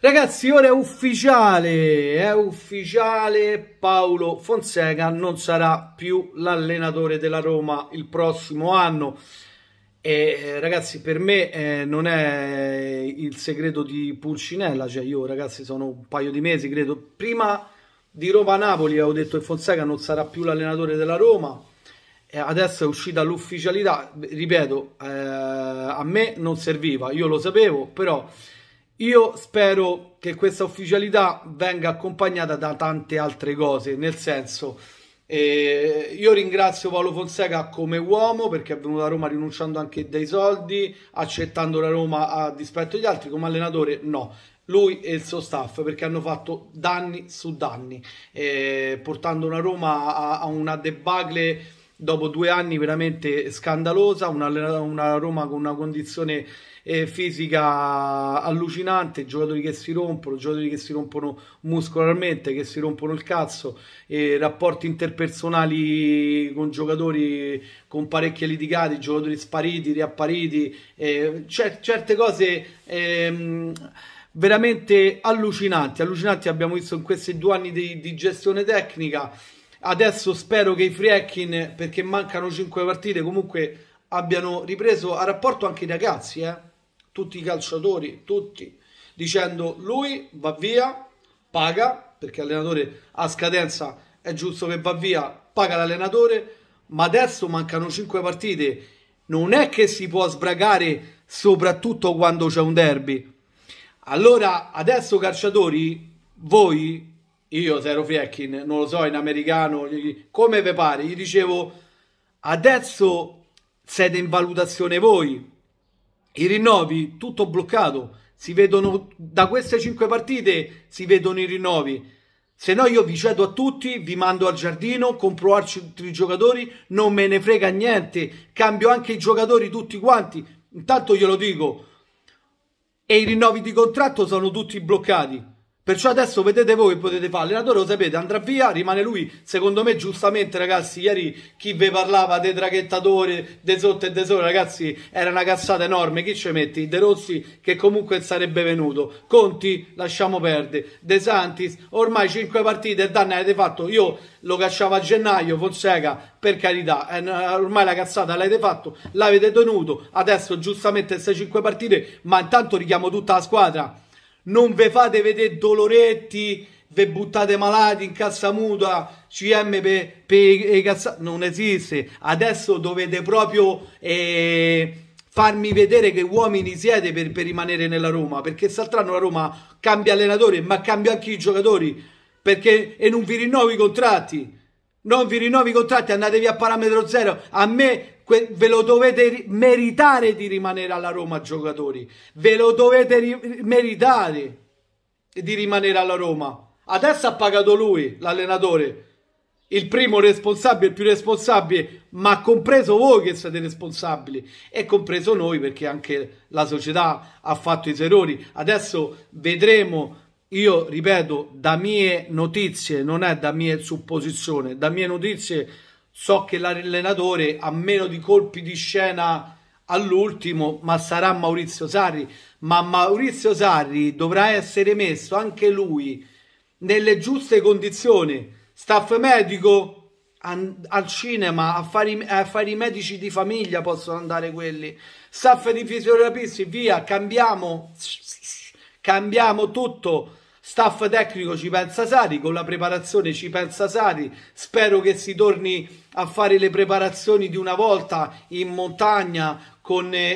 Ragazzi, ora è ufficiale, è ufficiale, Paolo Fonseca non sarà più l'allenatore della Roma il prossimo anno. E, eh, ragazzi, per me eh, non è il segreto di Pulcinella, cioè io ragazzi sono un paio di mesi, credo, prima di Roma-Napoli avevo detto che Fonseca non sarà più l'allenatore della Roma, e adesso è uscita l'ufficialità, ripeto, eh, a me non serviva, io lo sapevo, però... Io spero che questa ufficialità venga accompagnata da tante altre cose, nel senso eh, io ringrazio Paolo Fonseca come uomo perché è venuto a Roma rinunciando anche dai soldi, accettando la Roma a dispetto degli altri, come allenatore no. Lui e il suo staff perché hanno fatto danni su danni, eh, portando una Roma a, a una debacle dopo due anni veramente scandalosa, una, una Roma con una condizione eh, fisica allucinante, giocatori che si rompono, giocatori che si rompono muscolarmente, che si rompono il cazzo, eh, rapporti interpersonali con giocatori con parecchie litigate, giocatori spariti, riappariti, eh, cer certe cose... Ehm, veramente allucinanti, allucinanti abbiamo visto in questi due anni di, di gestione tecnica Adesso spero che i Frieckin, perché mancano 5 partite, comunque abbiano ripreso a rapporto anche i ragazzi, eh? tutti i calciatori, tutti, dicendo lui va via, paga, perché l'allenatore a scadenza è giusto che va via, paga l'allenatore, ma adesso mancano 5 partite, non è che si può sbragare soprattutto quando c'è un derby. Allora, adesso calciatori, voi io, Zero Frieckin, non lo so, in americano, come ve pare, gli dicevo, adesso siete in valutazione voi, i rinnovi, tutto bloccato, si vedono, da queste cinque partite si vedono i rinnovi, se no io vi cedo a tutti, vi mando al giardino, compro altri giocatori, non me ne frega niente, cambio anche i giocatori tutti quanti, intanto glielo dico, e i rinnovi di contratto sono tutti bloccati. Perciò adesso vedete voi che potete fare. L'allenatore lo sapete, andrà via, rimane lui. Secondo me, giustamente, ragazzi, ieri chi vi parlava dei traghettatori, dei sotto e dei sole, ragazzi, era una cazzata enorme. Chi ci metti? De Rossi, che comunque sarebbe venuto. Conti, lasciamo perdere. De Santis, ormai 5 partite e danni avete fatto. Io lo cacciavo a gennaio, Fonseca, per carità, eh, ormai la cazzata l'avete fatto, l'avete tenuto. Adesso, giustamente, queste 5 partite, ma intanto richiamo tutta la squadra non ve fate vedere Doloretti, ve buttate malati in cassa mutua, CM per pe, cazza... non esiste. Adesso dovete proprio eh, farmi vedere che uomini siete per, per rimanere nella Roma, perché saltranno la Roma cambia allenatore, ma cambia anche i giocatori, perché e non vi rinnovo i contratti. Non vi rinnovi i contratti, andatevi a parametro zero. A me Que- ve lo dovete ri- meritare di rimanere alla Roma, giocatori. Ve lo dovete ri- meritare di rimanere alla Roma. Adesso ha pagato lui, l'allenatore. Il primo responsabile, il più responsabile, ma compreso voi che siete responsabili e compreso noi perché anche la società ha fatto i suoi errori. Adesso vedremo io ripeto, da mie notizie, non è da mie supposizioni, da mie notizie so che l'allenatore ha meno di colpi di scena all'ultimo, ma sarà Maurizio Sarri. Ma Maurizio Sarri dovrà essere messo anche lui nelle giuste condizioni. Staff medico al cinema, a fare, a fare i medici di famiglia possono andare quelli. Staff di fisioterapisti, via, cambiamo, cambiamo tutto Staff tecnico ci pensa Sari, con la preparazione ci pensa Sari. Spero che si torni a fare le preparazioni di una volta in montagna con eh,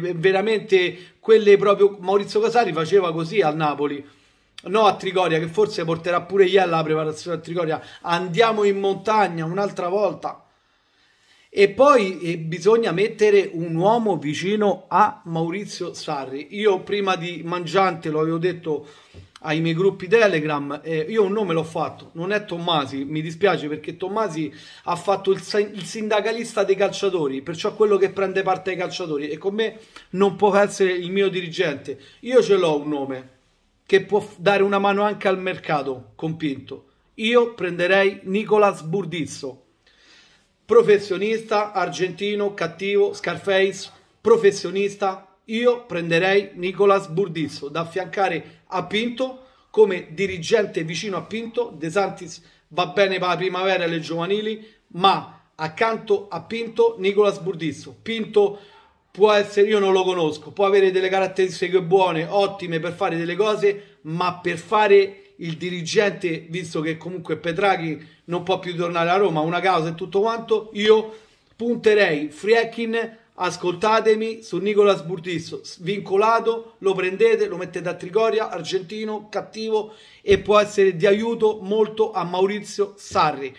eh, veramente quelle proprio Maurizio Casari faceva così al Napoli. No a Trigoria, che forse porterà pure Iella la preparazione a Trigoria. Andiamo in montagna un'altra volta. E poi eh, bisogna mettere un uomo vicino a Maurizio Sarri. Io prima di Mangiante lo avevo detto ai miei gruppi Telegram, eh, io un nome l'ho fatto, non è Tommasi, mi dispiace perché Tommasi ha fatto il, il, sindacalista dei calciatori, perciò quello che prende parte ai calciatori e con me non può essere il mio dirigente. Io ce l'ho un nome che può dare una mano anche al mercato, compinto. Io prenderei Nicolas Burdizzo professionista argentino cattivo Scarface, professionista, io prenderei Nicolas Burdisso da affiancare a Pinto come dirigente vicino a Pinto. De Santis va bene per la primavera e le giovanili, ma accanto a Pinto Nicolas Burdisso. Pinto può essere, io non lo conosco, può avere delle caratteristiche buone, ottime per fare delle cose, ma per fare il dirigente, visto che comunque Petraghi non può più tornare a Roma, una causa e tutto quanto, io punterei Frieckin, ascoltatemi, su Nicolas Burdisso, svincolato, lo prendete, lo mettete a Trigoria, argentino, cattivo e può essere di aiuto molto a Maurizio Sarri.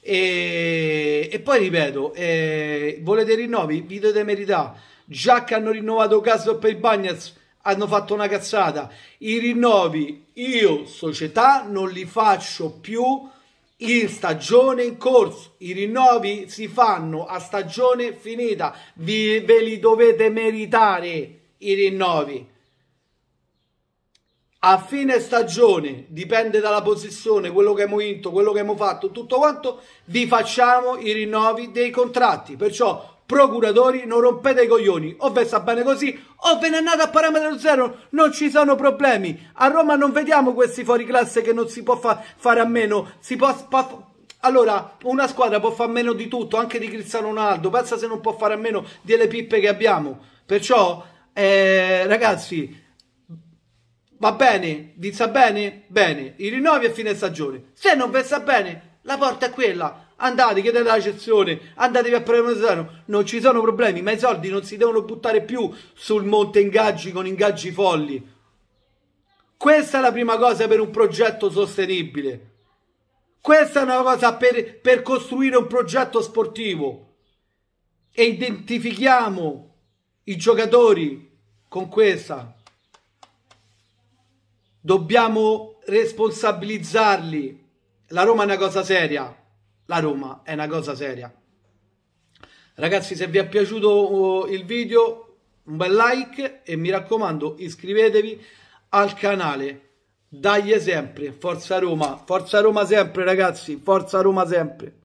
E, e poi ripeto, eh, volete rinnovi? Vi dovete meritare. Già che hanno rinnovato caso per i Bagnets, hanno fatto una cazzata. I rinnovi io, società, non li faccio più in stagione in corso. I rinnovi si fanno a stagione finita. Vi, ve li dovete meritare i rinnovi. A fine stagione, dipende dalla posizione, quello che abbiamo vinto, quello che abbiamo fatto, tutto quanto, vi facciamo i rinnovi dei contratti. Perciò procuratori, non rompete i coglioni, o ve sta bene così, o ve ne andate a parametro zero, non ci sono problemi. A Roma non vediamo questi fuori classe che non si può fa fare a meno, si può... Allora, una squadra può fare a meno di tutto, anche di Cristiano Ronaldo, pensa se non può fare a meno delle pippe che abbiamo. Perciò, eh, ragazzi, va bene, vi sta bene? Bene, i rinnovi a fine stagione. Se non vi sta bene, la porta è quella andate, chiedete la cessione, andatevi a Prenotano, non ci sono problemi, ma i soldi non si devono buttare più sul monte ingaggi con ingaggi folli. Questa è la prima cosa per un progetto sostenibile. Questa è una cosa per, per costruire un progetto sportivo. E identifichiamo i giocatori con questa. Dobbiamo responsabilizzarli. La Roma è una cosa seria la Roma è una cosa seria. Ragazzi, se vi è piaciuto uh, il video, un bel like e mi raccomando iscrivetevi al canale. Dagli sempre, Forza Roma, Forza Roma sempre ragazzi, Forza Roma sempre.